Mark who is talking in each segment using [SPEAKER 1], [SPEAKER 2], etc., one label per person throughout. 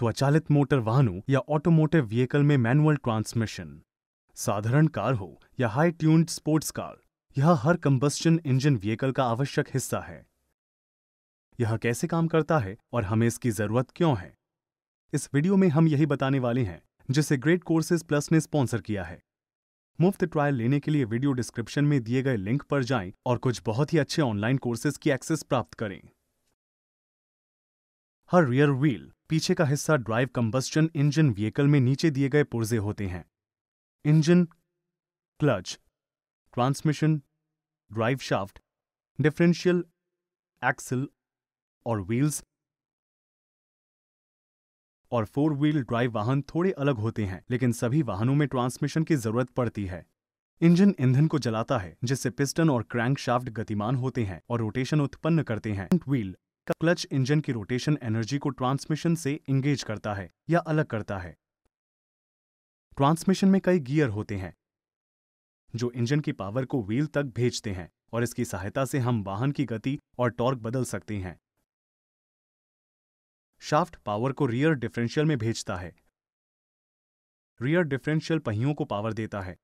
[SPEAKER 1] स्वचालित मोटर वाहनों या ऑटोमोटिव व्हीकल में मैनुअल ट्रांसमिशन साधारण कार हो या हाई ट्यून्ड स्पोर्ट्स कार यह हर कंबस्टन इंजन व्हीकल का आवश्यक हिस्सा है यह कैसे काम करता है और हमें इसकी जरूरत क्यों है इस वीडियो में हम यही बताने वाले हैं जिसे ग्रेट कोर्सेज प्लस ने स्पॉन्सर किया है मुफ्त ट्रायल लेने के लिए वीडियो डिस्क्रिप्शन में दिए गए लिंक पर जाएं और कुछ बहुत ही अच्छे ऑनलाइन कोर्सेज की एक्सेस प्राप्त करें हर रियर व्हील पीछे का हिस्सा ड्राइव कंबस्टन इंजन व्हीकल में नीचे दिए गए पुर्जे होते हैं engine clutch transmission drive shaft differential axle और व्हील्स और फोर व्हील ड्राइव वाहन थोड़े अलग होते हैं लेकिन सभी वाहनों में ट्रांसमिशन की जरूरत पड़ती है इंजन ईंधन को जलाता है जिससे पिस्टन और क्रैंक शाफ्ट गतिमान होते हैं और रोटेशन उत्पन्न करते हैं व्हील का क्लच इंजन की रोटेशन एनर्जी को ट्रांसमिशन से इंगेज करता है या अलग करता है ट्रांसमिशन में कई गियर होते हैं जो इंजन की पावर को व्हील तक भेजते हैं और इसकी सहायता से हम वाहन की गति और टॉर्क बदल सकते हैं शाफ्ट पावर को रियर डिफरेंशियल में भेजता है रियर डिफरेंशियल पहियों को पावर देता है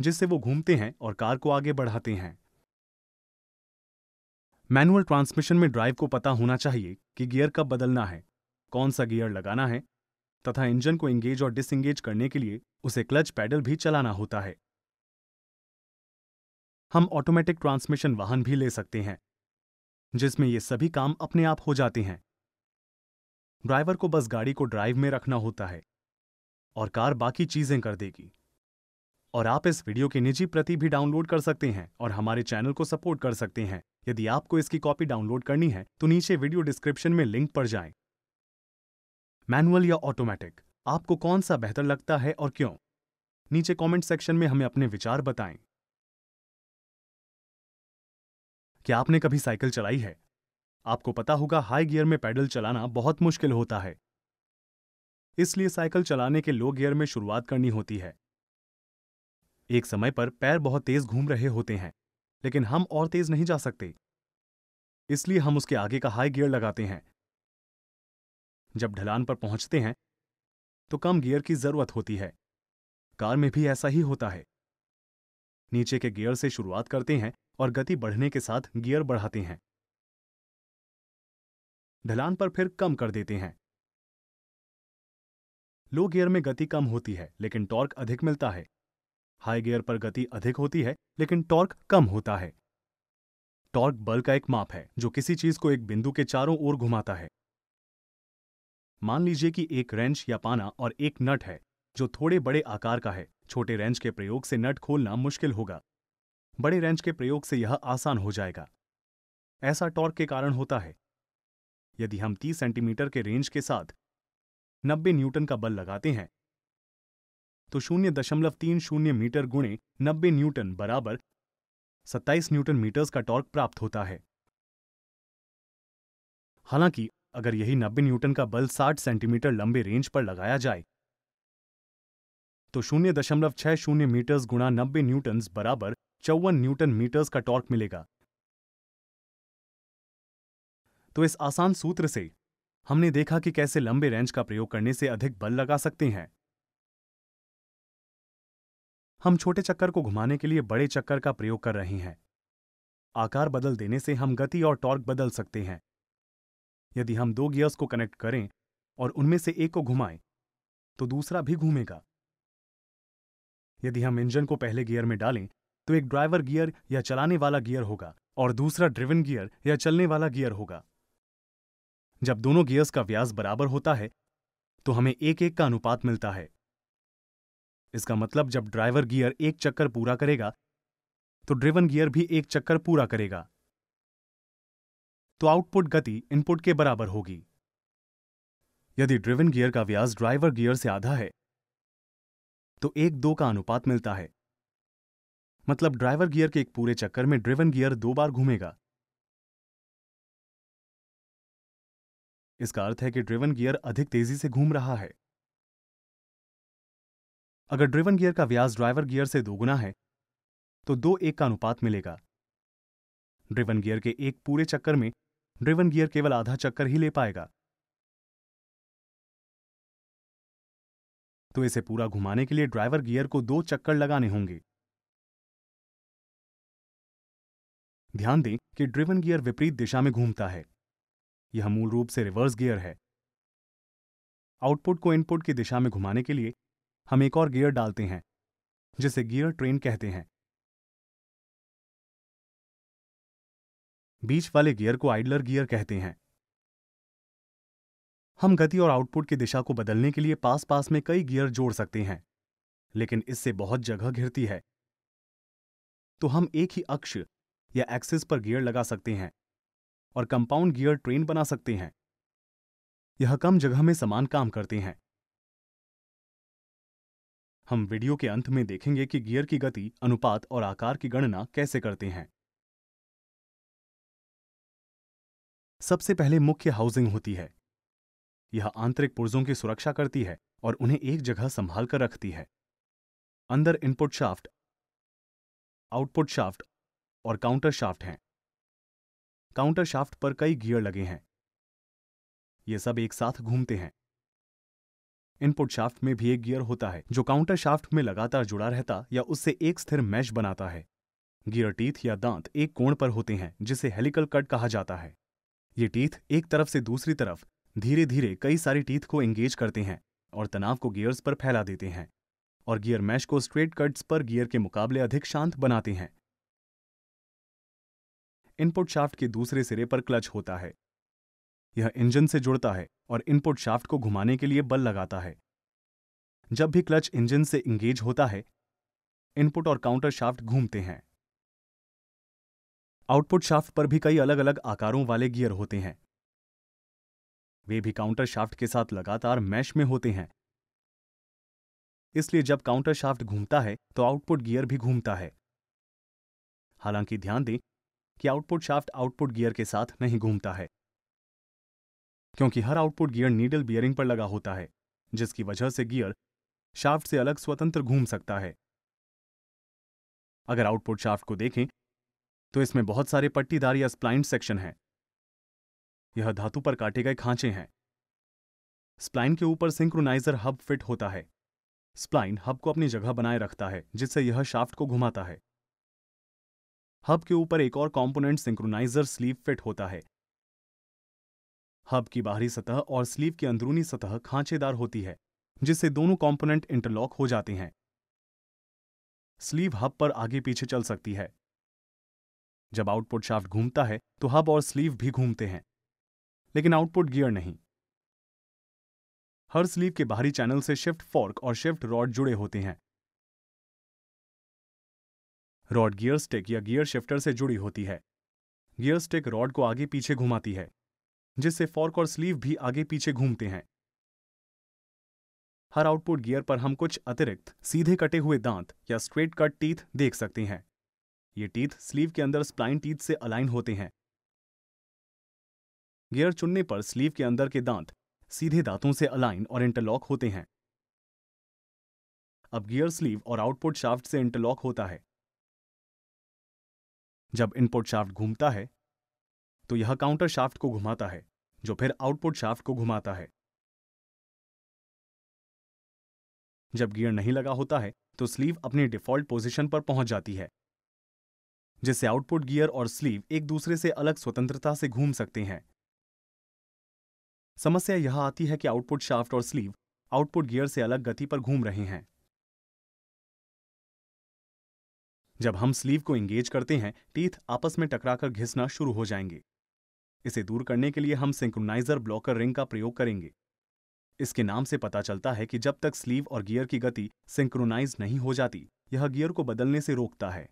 [SPEAKER 1] जिससे वो घूमते हैं और कार को आगे बढ़ाते हैं मैनुअल ट्रांसमिशन में ड्राइव को पता होना चाहिए कि गियर कब बदलना है कौन सा गियर लगाना है तथा इंजन को एंगेज और डिसंगेज करने के लिए उसे क्लच पैडल भी चलाना होता है हम ऑटोमेटिक ट्रांसमिशन वाहन भी ले सकते हैं जिसमें ये सभी काम अपने आप हो जाते हैं ड्राइवर को बस गाड़ी को ड्राइव में रखना होता है और कार बाकी चीजें कर देगी और आप इस वीडियो की निजी प्रति भी डाउनलोड कर सकते हैं और हमारे चैनल को सपोर्ट कर सकते हैं यदि आपको इसकी कॉपी डाउनलोड करनी है तो नीचे वीडियो डिस्क्रिप्शन में लिंक पर जाएं। मैनुअल या ऑटोमेटिक आपको कौन सा बेहतर लगता है और क्यों नीचे कमेंट सेक्शन में हमें अपने विचार बताएं क्या आपने कभी साइकिल चलाई है आपको पता होगा हाई गियर में पैडल चलाना बहुत मुश्किल होता है इसलिए साइकिल चलाने के लो गियर में शुरुआत करनी होती है एक समय पर पैर बहुत तेज घूम रहे होते हैं लेकिन हम और तेज नहीं जा सकते इसलिए हम उसके आगे का हाई गियर लगाते हैं जब ढलान पर पहुंचते हैं तो कम गियर की जरूरत होती है कार में भी ऐसा ही होता है नीचे के गियर से शुरुआत करते हैं और गति बढ़ने के साथ गियर बढ़ाते हैं ढलान पर फिर कम कर देते हैं लो गियर में गति कम होती है लेकिन टॉर्क अधिक मिलता है हाई गियर पर गति अधिक होती है लेकिन टॉर्क कम होता है टॉर्क बल का एक माप है जो किसी चीज को एक बिंदु के चारों ओर घुमाता है मान लीजिए कि एक रेंच या पाना और एक नट है जो थोड़े बड़े आकार का है छोटे रेंच के प्रयोग से नट खोलना मुश्किल होगा बड़े रेंच के प्रयोग से यह आसान हो जाएगा ऐसा टॉर्क के कारण होता है यदि हम 30 सेंटीमीटर के रेंज के साथ 90 न्यूटन का बल लगाते हैं तो शून्य दशमलव तीन शून्य मीटर गुणे नब्बे न्यूटन बराबर सत्ताईस न्यूटन मीटर्स का टॉर्क प्राप्त होता है हालांकि अगर यही नब्बे न्यूटन का बल साठ सेंटीमीटर लंबे रेंज पर लगाया जाए तो शून्य दशमलव छह शून्य मीटर्स गुणा नब्बे न्यूटन बराबर चौवन न्यूटन मीटर्स का टॉर्क मिलेगा तो इस आसान सूत्र से हमने देखा कि कैसे लंबे रेंज का प्रयोग करने से अधिक बल लगा सकते हैं हम छोटे चक्कर को घुमाने के लिए बड़े चक्कर का प्रयोग कर रहे हैं आकार बदल देने से हम गति और टॉर्क बदल सकते हैं यदि हम दो गियर्स को कनेक्ट करें और उनमें से एक को घुमाएं तो दूसरा भी घूमेगा यदि हम इंजन को पहले गियर में डालें तो एक ड्राइवर गियर या चलाने वाला गियर होगा और दूसरा ड्रिवन गियर या चलने वाला गियर होगा जब दोनों गियर्स का व्यास बराबर होता है तो हमें एक एक का अनुपात मिलता है इसका मतलब जब ड्राइवर गियर एक चक्कर पूरा करेगा तो ड्रिवन गियर भी एक चक्कर पूरा करेगा तो आउटपुट गति इनपुट के बराबर होगी यदि ड्रिवन गियर का व्यास ड्राइवर गियर से आधा है तो एक दो का अनुपात मिलता है मतलब ड्राइवर गियर के एक पूरे चक्कर में ड्रिवन गियर दो बार घूमेगा इसका अर्थ है कि ड्रिवन गियर अधिक तेजी से घूम रहा है अगर ड्रिवन गियर का व्यास ड्राइवर गियर से दोगुना है तो दो एक का अनुपात मिलेगा ड्रिवन गियर के एक पूरे चक्कर में ड्रिवन गियर केवल आधा चक्कर ही ले पाएगा तो इसे पूरा घुमाने के लिए ड्राइवर गियर को दो चक्कर लगाने होंगे ध्यान दें कि ड्रिवन गियर विपरीत दिशा में घूमता है यह मूल रूप से रिवर्स गियर है आउटपुट को इनपुट की दिशा में घुमाने के लिए हम एक और गियर डालते हैं जिसे गियर ट्रेन कहते हैं बीच वाले गियर को आइडलर गियर कहते हैं हम गति और आउटपुट की दिशा को बदलने के लिए पास पास में कई गियर जोड़ सकते हैं लेकिन इससे बहुत जगह घिरती है तो हम एक ही अक्ष या एक्सिस पर गियर लगा सकते हैं और कंपाउंड गियर ट्रेन बना सकते हैं यह कम जगह में समान काम करते हैं हम वीडियो के अंत में देखेंगे कि गियर की गति अनुपात और आकार की गणना कैसे करते हैं सबसे पहले मुख्य हाउसिंग होती है यह आंतरिक पुर्जों की सुरक्षा करती है और उन्हें एक जगह संभाल कर रखती है अंदर इनपुट शाफ्ट आउटपुट शाफ्ट और काउंटर शाफ्ट हैं काउंटर शाफ्ट पर कई गियर लगे हैं ये सब एक साथ घूमते हैं इनपुट शाफ्ट में भी एक गियर होता है जो काउंटर शाफ्ट में लगातार जुड़ा रहता या उससे एक स्थिर मैश बनाता है गियर टीथ या दांत एक कोण पर होते हैं जिसे हेलिकल कट कहा जाता है ये टीथ एक तरफ से दूसरी तरफ धीरे धीरे कई सारी टीथ को एंगेज करते हैं और तनाव को गियर्स पर फैला देते हैं और गियर मैश को स्ट्रेट कट्स पर गियर के मुकाबले अधिक शांत बनाते हैं इनपुट शाफ्ट के दूसरे सिरे पर क्लच होता है यह इंजन से जुड़ता है और इनपुट शाफ्ट को घुमाने के लिए बल लगाता है जब भी क्लच इंजन से इंगेज होता है इनपुट और काउंटर शाफ्ट घूमते हैं आउटपुट शाफ्ट पर भी कई अलग अलग आकारों वाले गियर होते हैं वे भी काउंटर शाफ्ट के साथ लगातार मैश में होते हैं इसलिए जब काउंटर शाफ्ट घूमता है तो आउटपुट गियर भी घूमता है हालांकि ध्यान दें कि आउटपुट शाफ्ट आउटपुट गियर के साथ नहीं घूमता है क्योंकि हर आउटपुट गियर नीडल बियरिंग पर लगा होता है जिसकी वजह से गियर शाफ्ट से अलग स्वतंत्र घूम सकता है अगर आउटपुट शाफ्ट को देखें तो इसमें बहुत सारे पट्टीदार या स्प्लाइंट सेक्शन हैं यह धातु पर काटे गए खांचे हैं स्प्लाइन के ऊपर सिंक्रोनाइजर हब फिट होता है स्प्लाइन हब को अपनी जगह बनाए रखता है जिससे यह शाफ्ट को घुमाता है हब के ऊपर एक और कंपोनेंट सिंक्रोनाइजर स्लीव फिट होता है हब की बाहरी सतह और स्लीव की अंदरूनी सतह खांचेदार होती है जिससे दोनों कंपोनेंट इंटरलॉक हो जाते हैं स्लीव हब पर आगे पीछे चल सकती है जब आउटपुट शाफ्ट घूमता है तो हब और स्लीव भी घूमते हैं लेकिन आउटपुट गियर नहीं हर स्लीव के बाहरी चैनल से शिफ्ट फॉर्क और शिफ्ट रॉड जुड़े होते हैं रॉड गियर स्टिक या गियर शिफ्टर से जुड़ी होती है गियर स्टिक रॉड को आगे पीछे घुमाती है जिससे फॉर्क और स्लीव भी आगे पीछे घूमते हैं हर आउटपुट गियर पर हम कुछ अतिरिक्त सीधे कटे हुए दांत या स्ट्रेट कट टीथ देख सकते हैं ये टीथ स्लीव के अंदर स्प्लाइन टीथ से अलाइन होते हैं गियर चुनने पर स्लीव के अंदर के दांत सीधे दांतों से अलाइन और इंटरलॉक होते हैं अब गियर स्लीव और आउटपुट शाफ्ट से इंटरलॉक होता है जब इनपुट शाफ्ट घूमता है तो यह काउंटर शाफ्ट को घुमाता है जो फिर आउटपुट शाफ्ट को घुमाता है जब गियर नहीं लगा होता है तो स्लीव अपनी डिफॉल्ट पोजीशन पर पहुंच जाती है जिससे आउटपुट गियर और स्लीव एक दूसरे से अलग स्वतंत्रता से घूम सकते हैं समस्या यह आती है कि आउटपुट शाफ्ट और स्लीव आउटपुट गियर से अलग गति पर घूम रहे हैं जब हम स्लीव को एंगेज करते हैं टीथ आपस में टकराकर घिसना शुरू हो जाएंगे इसे दूर करने के लिए हम सिंक्रोनाइजर ब्लॉकर रिंग का प्रयोग करेंगे इसके नाम से पता चलता है कि जब तक स्लीव और गियर की गति सिंक्रोनाइज नहीं हो जाती यह गियर को बदलने से रोकता है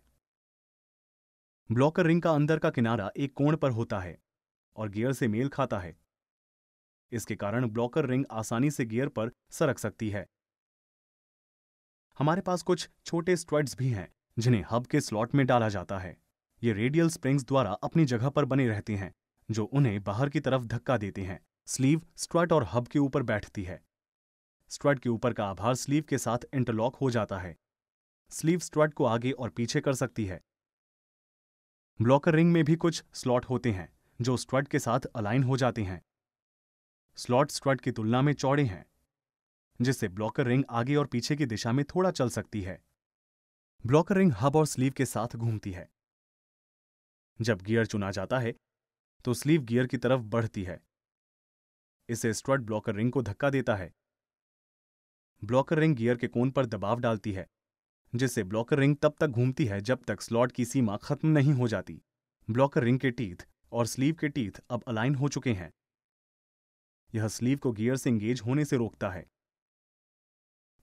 [SPEAKER 1] ब्लॉकर रिंग का अंदर का किनारा एक कोण पर होता है और गियर से मेल खाता है इसके कारण ब्लॉकर रिंग आसानी से गियर पर सरक सकती है हमारे पास कुछ छोटे स्ट्रड्स भी हैं जिन्हें हब के स्लॉट में डाला जाता है ये रेडियल स्प्रिंग्स द्वारा अपनी जगह पर बने रहते हैं जो उन्हें बाहर की तरफ धक्का देते हैं स्लीव स्ट्रट और हब के ऊपर बैठती है स्ट्रट के ऊपर का आभार स्लीव के साथ इंटरलॉक हो जाता है स्लीव स्ट्रट को आगे और पीछे कर सकती है ब्लॉकर रिंग में भी कुछ स्लॉट होते हैं जो स्ट्रट के साथ अलाइन हो जाते हैं स्लॉट स्ट्रट की तुलना में चौड़े हैं जिससे ब्लॉकर रिंग आगे और पीछे की दिशा में थोड़ा चल सकती है ब्लॉकर रिंग हब और स्लीव के साथ घूमती है जब गियर चुना जाता है तो स्लीव गियर की तरफ बढ़ती है इसे स्ट्रट ब्लॉकर रिंग को धक्का देता है ब्लॉकर रिंग गियर के कोन पर दबाव डालती है जिससे ब्लॉकर रिंग तब तक घूमती है जब तक स्लॉट की सीमा खत्म नहीं हो जाती ब्लॉकर रिंग के टीथ और स्लीव के टीथ अब अलाइन हो चुके हैं यह स्लीव को गियर से इंगेज होने से रोकता है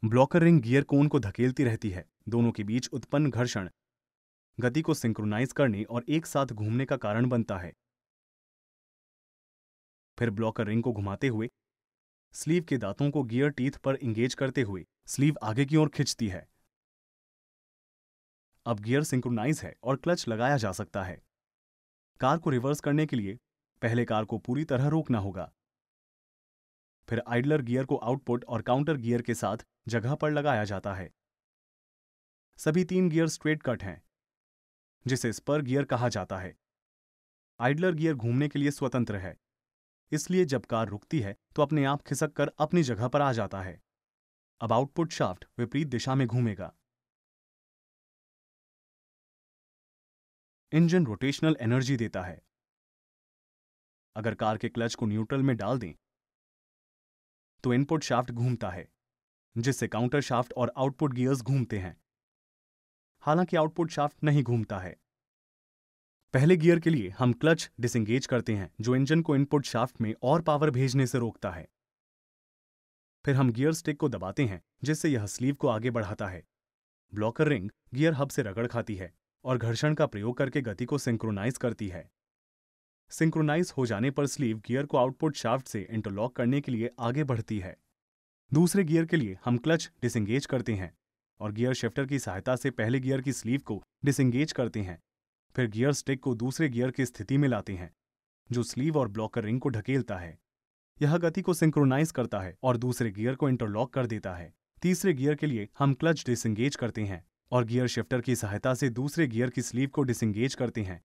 [SPEAKER 1] ब्लॉकर रिंग गियर कोन को धकेलती रहती है दोनों के बीच उत्पन्न घर्षण गति को सिंक्रोनाइज करने और एक साथ घूमने का कारण बनता है फिर ब्लॉकर रिंग को घुमाते हुए स्लीव के दांतों को गियर टीथ पर इंगेज करते हुए स्लीव आगे की ओर खिंचती है अब गियर सिंक्रोनाइज है और क्लच लगाया जा सकता है कार को रिवर्स करने के लिए पहले कार को पूरी तरह रोकना होगा फिर आइडलर गियर को आउटपुट और काउंटर गियर के साथ जगह पर लगाया जाता है सभी तीन गियर स्ट्रेट कट हैं जिसे स्पर गियर कहा जाता है आइडलर गियर घूमने के लिए स्वतंत्र है इसलिए जब कार रुकती है तो अपने आप खिसक कर अपनी जगह पर आ जाता है अब आउटपुट शाफ्ट विपरीत दिशा में घूमेगा इंजन रोटेशनल एनर्जी देता है अगर कार के क्लच को न्यूट्रल में डाल दें तो इनपुट शाफ्ट घूमता है जिससे काउंटर शाफ्ट और आउटपुट गियर्स घूमते हैं हालांकि आउटपुट शाफ्ट नहीं घूमता है पहले गियर के लिए हम क्लच डिसंगेज करते हैं जो इंजन को इनपुट शाफ्ट में और पावर भेजने से रोकता है फिर हम गियर स्टिक को दबाते हैं जिससे यह स्लीव को आगे बढ़ाता है ब्लॉकर रिंग गियर हब से रगड़ खाती है और घर्षण का प्रयोग करके गति को सिंक्रोनाइज करती है सिंक्रोनाइज हो जाने पर स्लीव गियर को आउटपुट शाफ्ट से इंटरलॉक करने के लिए आगे बढ़ती है दूसरे गियर के लिए हम क्लच डिसंगेज करते हैं और गियर शिफ्टर की सहायता से पहले गियर की स्लीव को डिसंगेज करते हैं फिर गियर स्टिक को दूसरे गियर की स्थिति में लाते हैं जो स्लीव और ब्लॉकर रिंग को ढकेलता है यह गति को सिंक्रोनाइज करता है और दूसरे गियर को इंटरलॉक कर देता है तीसरे गियर के लिए हम क्लच डिसंगेज करते हैं और गियर शिफ्टर की सहायता से दूसरे गियर की स्लीव को डिसंगेज करते हैं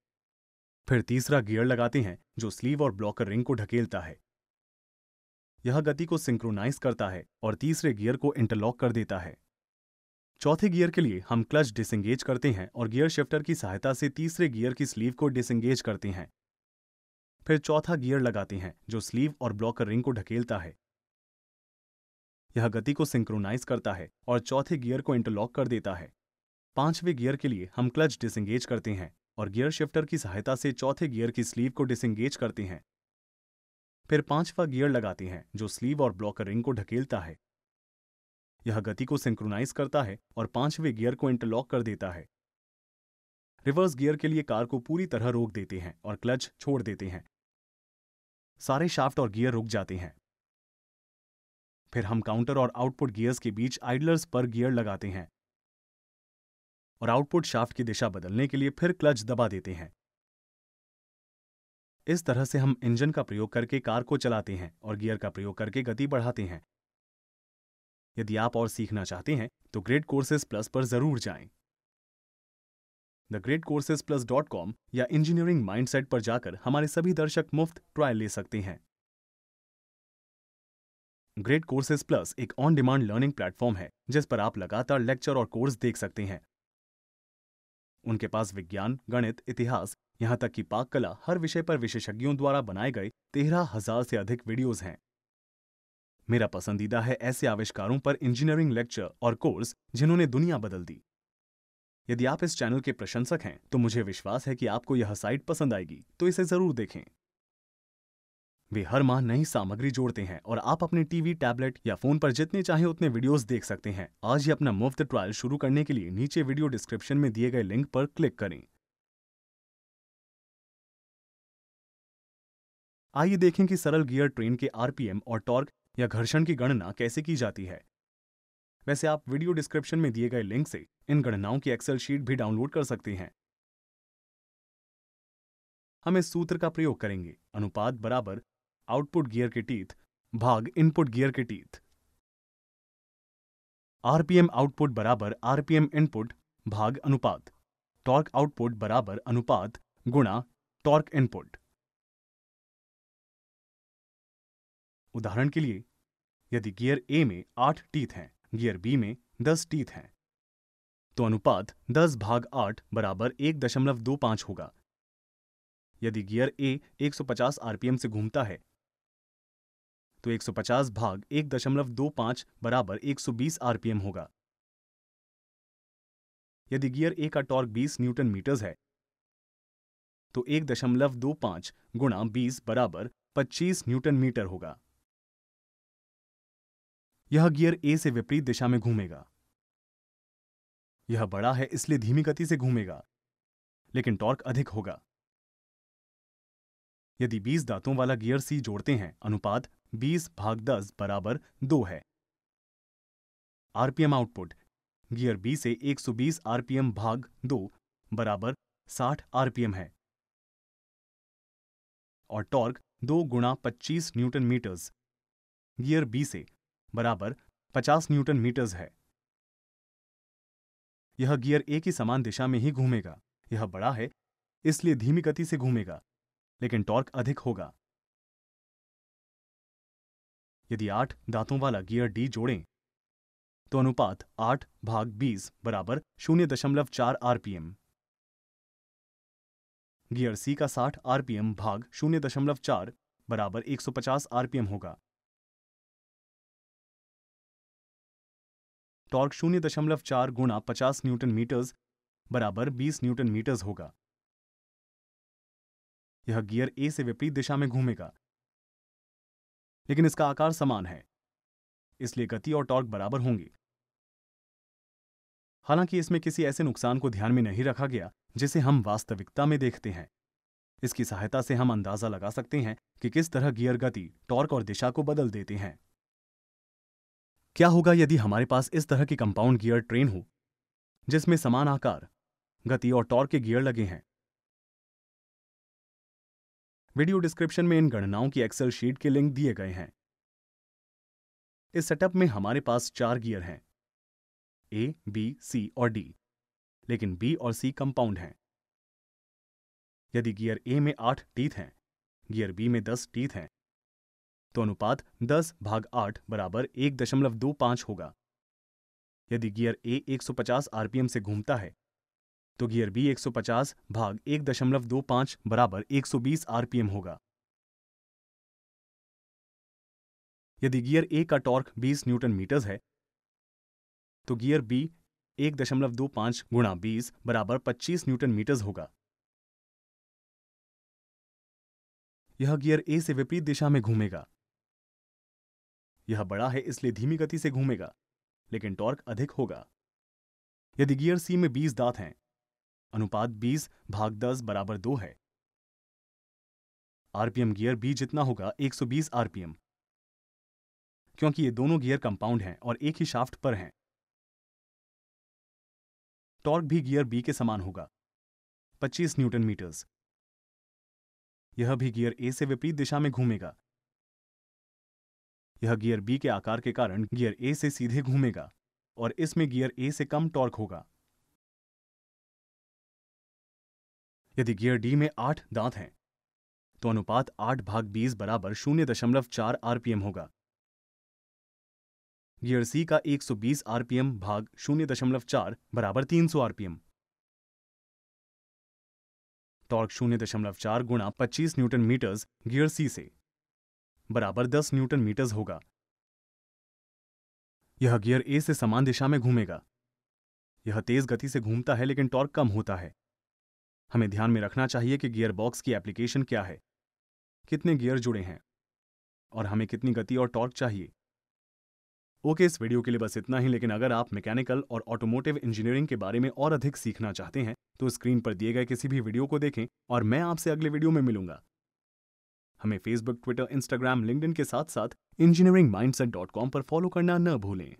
[SPEAKER 1] फिर तीसरा गियर लगाते हैं जो स्लीव और ब्लॉकर रिंग को ढकेलता है यह गति को सिंक्रोनाइज करता है और तीसरे गियर को इंटरलॉक कर देता है चौथे गियर के लिए हम क्लच डिसंगेज करते हैं और गियर शिफ्टर की सहायता से तीसरे गियर की स्लीव को डिसंगेज करते हैं फिर चौथा गियर लगाते हैं जो स्लीव और ब्लॉकर रिंग को ढकेलता है यह गति को सिंक्रोनाइज करता है और चौथे गियर को इंटरलॉक कर देता है पांचवें गियर के लिए हम क्लच डिसंगेज करते हैं और गियर शिफ्टर की सहायता से चौथे गियर की स्लीव को डिसंगेज करते हैं फिर पांचवा गियर लगाते हैं जो स्लीव और ब्लॉकर रिंग को ढकेलता है यह गति को सिंक्रोनाइज करता है और पांचवें गियर को इंटरलॉक कर देता है रिवर्स गियर के लिए कार को पूरी तरह रोक देते हैं और क्लच छोड़ देते हैं सारे शाफ्ट और गियर रुक जाते हैं फिर हम काउंटर और आउटपुट गियर्स के बीच आइडलर्स पर गियर लगाते हैं और आउटपुट शाफ्ट की दिशा बदलने के लिए फिर क्लच दबा देते हैं इस तरह से हम इंजन का प्रयोग करके कार को चलाते हैं और गियर का प्रयोग करके गति बढ़ाते हैं यदि आप और सीखना चाहते हैं तो ग्रेट कोर्सेज प्लस पर जरूर जाएं। The great courses plus dot com या इंजीनियरिंग माइंडसेट पर जाकर हमारे सभी दर्शक मुफ्त ट्रायल ले सकते हैं ग्रेट कोर्सेज प्लस एक ऑन डिमांड लर्निंग प्लेटफॉर्म है जिस पर आप लगातार लेक्चर और कोर्स देख सकते हैं उनके पास विज्ञान गणित इतिहास यहां तक कि पाक कला हर विषय पर विशेषज्ञों द्वारा बनाए गए तेरह हजार से अधिक वीडियोस हैं मेरा पसंदीदा है ऐसे आविष्कारों पर इंजीनियरिंग लेक्चर और कोर्स जिन्होंने दुनिया बदल दी यदि आप इस चैनल के प्रशंसक हैं तो मुझे विश्वास है कि आपको यह साइट पसंद आएगी तो इसे जरूर देखें वे हर माह नई सामग्री जोड़ते हैं और आप अपने टीवी टैबलेट या फोन पर जितने चाहे उतने वीडियोस देख सकते हैं आज ही अपना मुफ्त ट्रायल शुरू करने के लिए नीचे वीडियो डिस्क्रिप्शन में दिए गए लिंक पर क्लिक करें आइए देखें कि सरल गियर ट्रेन के आरपीएम और टॉर्क या घर्षण की गणना कैसे की जाती है वैसे आप वीडियो डिस्क्रिप्शन में दिए गए लिंक से इन गणनाओं की एक्सेल शीट भी डाउनलोड कर सकते हैं हम इस सूत्र का प्रयोग करेंगे अनुपात बराबर आउटपुट गियर के टीथ भाग इनपुट गियर के टीथ आरपीएम आउटपुट बराबर आरपीएम इनपुट भाग अनुपात टॉर्क आउटपुट बराबर अनुपात गुणा टॉर्क इनपुट उदाहरण के लिए यदि गियर ए में आठ टीथ हैं गियर बी में दस टीथ हैं तो अनुपात दस भाग आठ बराबर एक दशमलव दो पांच होगा यदि गियर ए 150 आरपीएम से घूमता है तो 150 भाग एक दशमलव दो पांच बराबर 120 आरपीएम होगा यदि गियर ए का टॉर्क 20 न्यूटन मीटर्स है तो एक दशमलव दो पांच गुणा बीस बराबर पच्चीस न्यूटन मीटर होगा यह गियर ए से विपरीत दिशा में घूमेगा यह बड़ा है इसलिए धीमी गति से घूमेगा लेकिन टॉर्क अधिक होगा यदि 20 दांतों वाला गियर सी जोड़ते हैं अनुपात 20 भाग 10 बराबर दो है आरपीएम आउटपुट गियर बी से 120 आरपीएम भाग दो बराबर 60 आरपीएम है और टॉर्क दो गुणा पच्चीस न्यूटन मीटर्स गियर बी से बराबर 50 न्यूटन मीटर्स है यह गियर ए की समान दिशा में ही घूमेगा यह बड़ा है इसलिए धीमी गति से घूमेगा लेकिन टॉर्क अधिक होगा यदि आठ दांतों वाला गियर डी जोड़ें तो अनुपात आठ भाग बीस बराबर शून्य दशमलव चार आरपीएम गियर सी का साठ आरपीएम भाग शून्य दशमलव चार बराबर एक सौ पचास आरपीएम होगा टॉर्क शून्य दशमलव चार गुणा पचास न्यूटन मीटर्स बराबर बीस न्यूटन मीटर्स होगा यह गियर ए से विपरीत दिशा में घूमेगा लेकिन इसका आकार समान है इसलिए गति और टॉर्क बराबर होंगे हालांकि इसमें किसी ऐसे नुकसान को ध्यान में नहीं रखा गया जिसे हम वास्तविकता में देखते हैं इसकी सहायता से हम अंदाजा लगा सकते हैं कि किस तरह गियर गति टॉर्क और दिशा को बदल देते हैं क्या होगा यदि हमारे पास इस तरह की कंपाउंड गियर ट्रेन हो जिसमें समान आकार गति और टॉर के गियर लगे हैं वीडियो डिस्क्रिप्शन में इन गणनाओं की एक्सेल शीट के लिंक दिए गए हैं इस सेटअप में हमारे पास चार गियर हैं ए बी सी और डी लेकिन बी और सी कंपाउंड हैं यदि गियर ए में आठ टीथ हैं गियर बी में दस टीथ हैं तो अनुपात 10 भाग 8 बराबर एक दशमलव दो पांच होगा यदि गियर ए 150 आरपीएम से घूमता है तो गियर बी 150 भाग एक दशमलव दो पांच बराबर 120 आरपीएम होगा यदि गियर ए का टॉर्क 20 न्यूटन मीटर्स है तो गियर बी एक दशमलव दो पांच गुणा बीस बराबर पच्चीस न्यूटन मीटर्स होगा यह गियर ए से विपरीत दिशा में घूमेगा यह बड़ा है इसलिए धीमी गति से घूमेगा लेकिन टॉर्क अधिक होगा यदि गियर सी में 20 दांत हैं अनुपात 20 भाग 10 बराबर दो है आरपीएम गियर बी जितना होगा 120 आरपीएम क्योंकि ये दोनों गियर कंपाउंड हैं और एक ही शाफ्ट पर हैं टॉर्क भी गियर बी के समान होगा 25 न्यूटन मीटर्स यह भी गियर ए से विपरीत दिशा में घूमेगा यह गियर बी के आकार के कारण गियर ए से सीधे घूमेगा और इसमें गियर ए से कम टॉर्क होगा यदि गियर डी में आठ दांत हैं तो अनुपात आठ भाग बीस बराबर शून्य दशमलव चार आरपीएम होगा गियर सी का 120 आरपीएम भाग शून्य दशमलव चार बराबर 300 आरपीएम टॉर्क शून्य दशमलव चार गुणा पच्चीस न्यूटन मीटर्स गियर सी से बराबर दस न्यूटन मीटर्स होगा यह गियर ए से समान दिशा में घूमेगा यह तेज गति से घूमता है लेकिन टॉर्क कम होता है हमें ध्यान में रखना चाहिए कि गियर बॉक्स की एप्लीकेशन क्या है कितने गियर जुड़े हैं और हमें कितनी गति और टॉर्क चाहिए ओके इस वीडियो के लिए बस इतना ही लेकिन अगर आप मैकेनिकल और ऑटोमोटिव इंजीनियरिंग के बारे में और अधिक सीखना चाहते हैं तो स्क्रीन पर दिए गए किसी भी वीडियो को देखें और मैं आपसे अगले वीडियो में मिलूंगा हमें फेसबुक ट्विटर इंस्टाग्राम लिंक्डइन के साथ साथ इंजीनियरिंग माइंडसेट डॉट कॉम पर फॉलो करना न भूलें